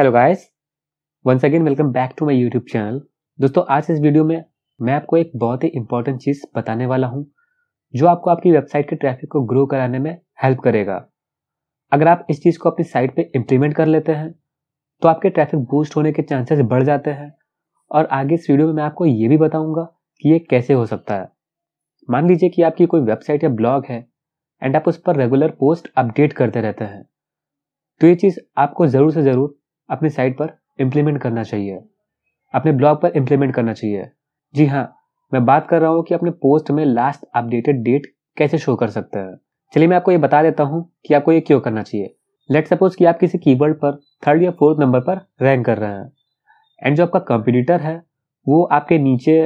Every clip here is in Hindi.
hello guys once again welcome back to my YouTube channel दोस्तों आज इस वीडियो में मैं आपको एक बहुत ही इंपॉर्टेंट चीज़ बताने वाला हूं जो आपको आपकी वेबसाइट के ट्रैफिक को ग्रो कराने में हेल्प करेगा अगर आप इस चीज़ को अपनी साइट पे इम्प्लीमेंट कर लेते हैं तो आपके ट्रैफिक बूस्ट होने के चांसेस बढ़ जाते हैं और आगे इस वीडियो में मैं आपको ये भी बताऊँगा कि ये कैसे हो सकता है मान लीजिए कि आपकी कोई वेबसाइट या ब्लॉग है एंड आप उस पर रेगुलर पोस्ट अपडेट करते रहते हैं तो ये चीज़ आपको ज़रूर से ज़रूर अपने साइट पर इम्प्लीमेंट करना चाहिए अपने ब्लॉग पर इम्प्लीमेंट करना चाहिए जी हाँ मैं बात कर रहा हूँ कि अपने पोस्ट में लास्ट अपडेटेड डेट कैसे शो कर सकते हैं चलिए मैं आपको ये बता देता हूँ कि आपको ये क्यों करना चाहिए लेट सपोज कि आप किसी कीवर्ड पर थर्ड या फोर्थ नंबर पर रैंक कर रहे हैं एंड जो आपका कंपटीटर है वो आपके नीचे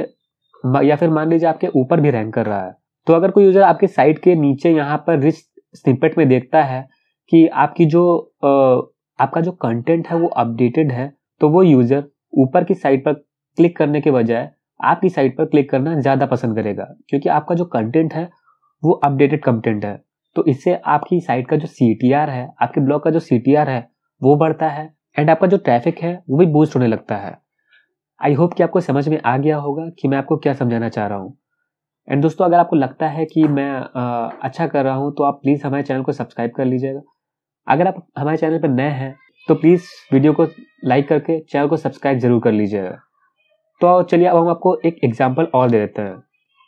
या फिर मान लीजिए आपके ऊपर भी रैंक कर रहा है तो अगर कोई यूजर आपके साइट के नीचे यहाँ पर रिस्क स्निपेट में देखता है कि आपकी जो आपका जो कंटेंट है वो अपडेटेड है तो वो यूज़र ऊपर की साइड पर क्लिक करने के बजाय आपकी साइट पर क्लिक करना ज़्यादा पसंद करेगा क्योंकि आपका जो कंटेंट है वो अपडेटेड कंटेंट है तो इससे आपकी साइट का जो सी है आपके ब्लॉग का जो सी है वो बढ़ता है एंड आपका जो ट्रैफिक है वो भी बूस्ट होने लगता है आई होप कि आपको समझ में आ गया होगा कि मैं आपको क्या समझाना चाह रहा हूँ एंड दोस्तों अगर आपको लगता है कि मैं आ, अच्छा कर रहा हूँ तो आप प्लीज़ हमारे चैनल को सब्सक्राइब कर लीजिएगा अगर आप हमारे चैनल पर नए हैं तो प्लीज़ वीडियो को लाइक करके चैनल को सब्सक्राइब जरूर कर लीजिएगा तो चलिए अब हम आपको एक एग्जाम्पल और दे देते हैं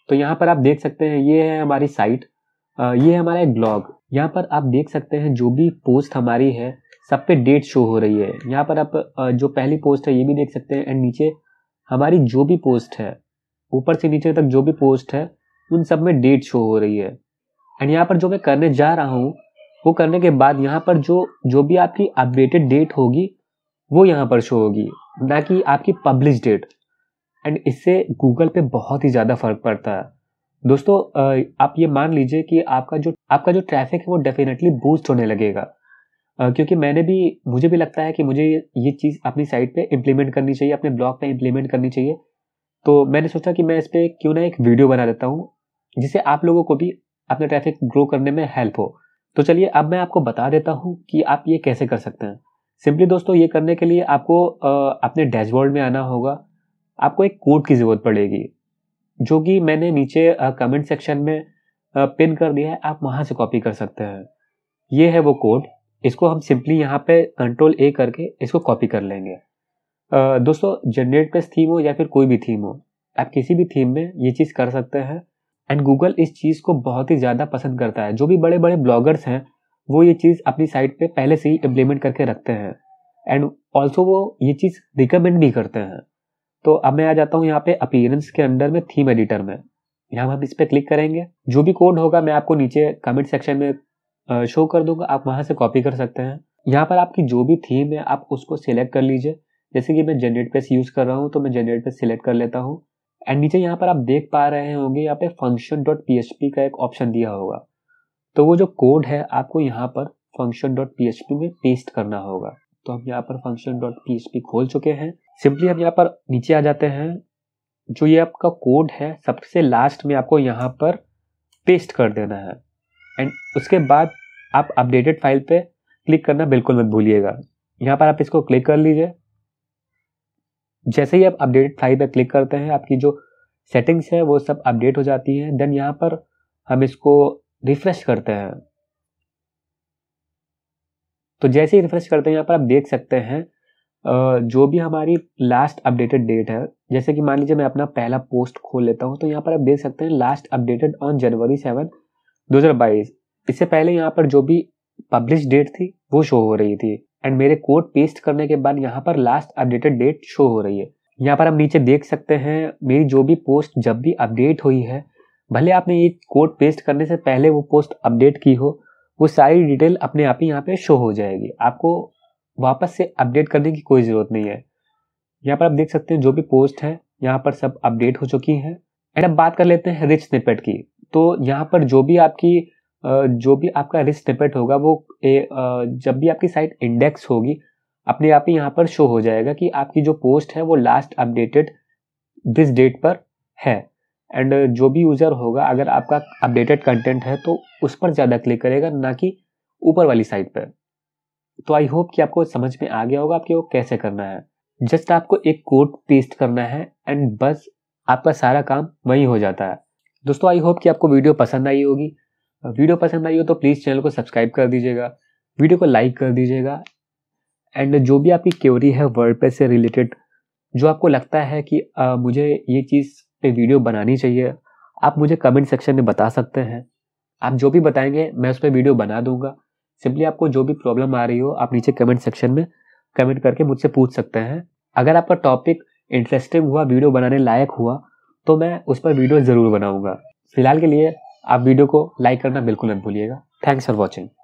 तो यहाँ पर आप देख सकते हैं ये है हमारी साइट ये है हमारा एक ब्लॉग यहाँ पर आप देख सकते हैं जो भी पोस्ट हमारी है सब पे डेट शो हो रही है यहाँ पर आप जो पहली पोस्ट है ये भी देख सकते हैं एंड नीचे हमारी जो भी पोस्ट है ऊपर से नीचे तक जो भी पोस्ट है उन सब में डेट शो हो रही है एंड यहाँ पर जो मैं करने जा रहा हूँ वो करने के बाद यहाँ पर जो जो भी आपकी अपडेटेड डेट होगी वो यहाँ पर शो होगी ना कि आपकी पब्लिश डेट एंड इससे गूगल पे बहुत ही ज़्यादा फर्क पड़ता है दोस्तों आप ये मान लीजिए कि आपका जो आपका जो ट्रैफिक है वो डेफिनेटली बूस्ट होने लगेगा क्योंकि मैंने भी मुझे भी लगता है कि मुझे ये चीज़ अपनी साइट पे इम्प्लीमेंट करनी चाहिए अपने ब्लॉग पे इम्प्लीमेंट करनी चाहिए तो मैंने सोचा कि मैं इस पर क्यों ना एक वीडियो बना देता हूँ जिससे आप लोगों को भी अपना ट्रैफिक ग्रो करने में हेल्प हो तो चलिए अब मैं आपको बता देता हूँ कि आप ये कैसे कर सकते हैं सिंपली दोस्तों ये करने के लिए आपको अपने डैशबोर्ड में आना होगा आपको एक कोड की ज़रूरत पड़ेगी जो कि मैंने नीचे कमेंट सेक्शन में पिन कर दिया है आप वहाँ से कॉपी कर सकते हैं ये है वो कोड इसको हम सिंपली यहाँ पे कंट्रोल ए करके इसको कॉपी कर लेंगे दोस्तों जनरेट पे थीम हो या फिर कोई भी थीम हो आप किसी भी थीम में ये चीज़ कर सकते हैं एंड गूगल इस चीज़ को बहुत ही ज़्यादा पसंद करता है जो भी बड़े बड़े ब्लॉगर्स हैं वो ये चीज़ अपनी साइट पे पहले से ही इम्प्लीमेंट करके रखते हैं एंड ऑल्सो वो ये चीज़ रिकमेंड भी करते हैं तो अब मैं आ जाता हूँ यहाँ पे अपीयरेंस के अंडर में थीम एडिटर में यहाँ हम इस पर क्लिक करेंगे जो भी कोड होगा मैं आपको नीचे कमेंट सेक्शन में शो कर दूंगा आप वहाँ से कॉपी कर सकते हैं यहाँ पर आपकी जो भी थीम है आप उसको सिलेक्ट कर लीजिए जैसे कि मैं जनरेट पेस यूज़ कर रहा हूँ तो मैं जनरेट पेस सिलेक्ट कर लेता हूँ एंड नीचे यहाँ पर आप देख पा रहे होंगे यहाँ पे फंक्शन डॉट पी का एक ऑप्शन दिया होगा तो वो जो कोड है आपको यहाँ पर फंक्शन डॉट पी में पेस्ट करना होगा तो हम यहाँ पर फंक्शन डॉट पी खोल चुके हैं सिंपली हम यहाँ पर नीचे आ जाते हैं जो ये आपका कोड है सबसे लास्ट में आपको यहाँ पर पेस्ट कर देना है एंड उसके बाद आप अपडेटेड फाइल पे क्लिक करना बिल्कुल मत भूलिएगा यहाँ पर आप इसको क्लिक कर लीजिए जैसे ही आप अपडेटेड फाइल पर क्लिक करते हैं आपकी जो सेटिंग्स है वो सब अपडेट हो जाती है देन यहाँ पर हम इसको रिफ्रेश करते हैं तो जैसे ही रिफ्रेश करते हैं यहाँ पर आप देख सकते हैं जो भी हमारी लास्ट अपडेटेड डेट है जैसे कि मान लीजिए मैं अपना पहला पोस्ट खोल लेता हूँ तो यहाँ पर आप देख सकते हैं last updated on January seven 2022 इससे पहले यहाँ पर जो भी पब्लिश डेट थी वो शो हो रही थी एंड मेरे कोड पेस्ट करने के बाद यहाँ पर लास्ट अपडेटेड डेट शो हो रही है यहाँ पर आप नीचे देख सकते हैं मेरी जो भी पोस्ट जब भी अपडेट हुई है भले आपने ये कोड पेस्ट करने से पहले वो पोस्ट अपडेट की हो वो सारी डिटेल अपने आप ही यहाँ पे शो हो जाएगी आपको वापस से अपडेट करने की कोई ज़रूरत नहीं है यहाँ पर आप देख सकते हैं जो भी पोस्ट है यहाँ पर सब अपडेट हो चुकी हैं एंड अब बात कर लेते हैं रिच स्निपेट की तो यहाँ पर जो भी आपकी जो भी आपका रिस्क स्निपेट होगा वो ए, जब भी आपकी साइट इंडेक्स होगी अपने आप ही यहाँ पर शो हो जाएगा कि आपकी जो पोस्ट है वो लास्ट अपडेटेड दिस डेट पर है एंड जो भी यूज़र होगा अगर आपका अपडेटेड कंटेंट है तो उस पर ज़्यादा क्लिक करेगा ना कि ऊपर वाली साइट पर तो आई होप कि आपको समझ में आ गया होगा आपके वो कैसे करना है जस्ट आपको एक कोड पेस्ट करना है एंड बस आपका सारा काम वहीं हो जाता है दोस्तों आई होप कि आपको वीडियो पसंद आई होगी वीडियो पसंद आई हो तो प्लीज़ चैनल को सब्सक्राइब कर दीजिएगा वीडियो को लाइक कर दीजिएगा एंड जो भी आपकी क्योरी है वर्ड से रिलेटेड जो आपको लगता है कि आ, मुझे ये चीज़ पे वीडियो बनानी चाहिए आप मुझे कमेंट सेक्शन में बता सकते हैं आप जो भी बताएंगे मैं उस पर वीडियो बना दूंगा सिंपली आपको जो भी प्रॉब्लम आ रही हो आप नीचे कमेंट सेक्शन में कमेंट करके मुझसे पूछ सकते हैं अगर आपका टॉपिक इंटरेस्टिंग हुआ वीडियो बनाने लायक हुआ तो मैं उस पर वीडियो ज़रूर बनाऊँगा फिलहाल के लिए आप वीडियो को लाइक करना बिल्कुल मत भूलिएगा थैंक्स फॉर वॉचिंग